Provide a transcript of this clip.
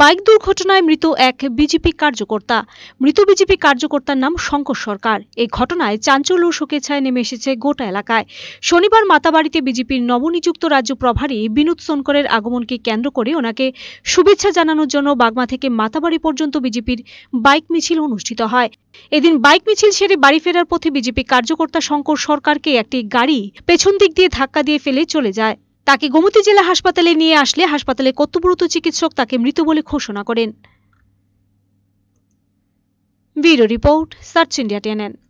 bike দুর্ঘটনায় মৃত এক বিজেপি কার্যকর্তা মৃত বিজেপি কার্যকর্তার নাম শঙ্কর সরকার এই ঘটনায় চাঞ্চল্য শোকে ছায় নেমে এসেছে গোটা এলাকায় শনিবার মাতাবাড়িতে বিজেপির নবনিযুক্ত রাজ্য প্রভারী বিনোদ সোনকরের আগমনকে কেন্দ্র করে ওনাকে শুভেচ্ছা জানানোর জন্য বাগমা থেকে মাতাবাড়ি পর্যন্ত বিজেপির বাইক মিছিল অনুষ্ঠিত হয় এদিন বাইক মিছিল সেরে বাড়ি ফেরার পথে বিজেপি কার্যকর্তা শঙ্কর সরকারকে একটি গাড়ি পেছন দিক দিয়ে ধাক্কা দিয়ে ফেলে চলে যায় তাকে গোমতী জেলা হাসপাতালে নিয়ে আসলে হাসপাতালে কর্তব্যরত চিকিৎসক তাকে মৃত বলে ঘোষণা করেন রিপোর্ট সার্চ ইন্ডিয়া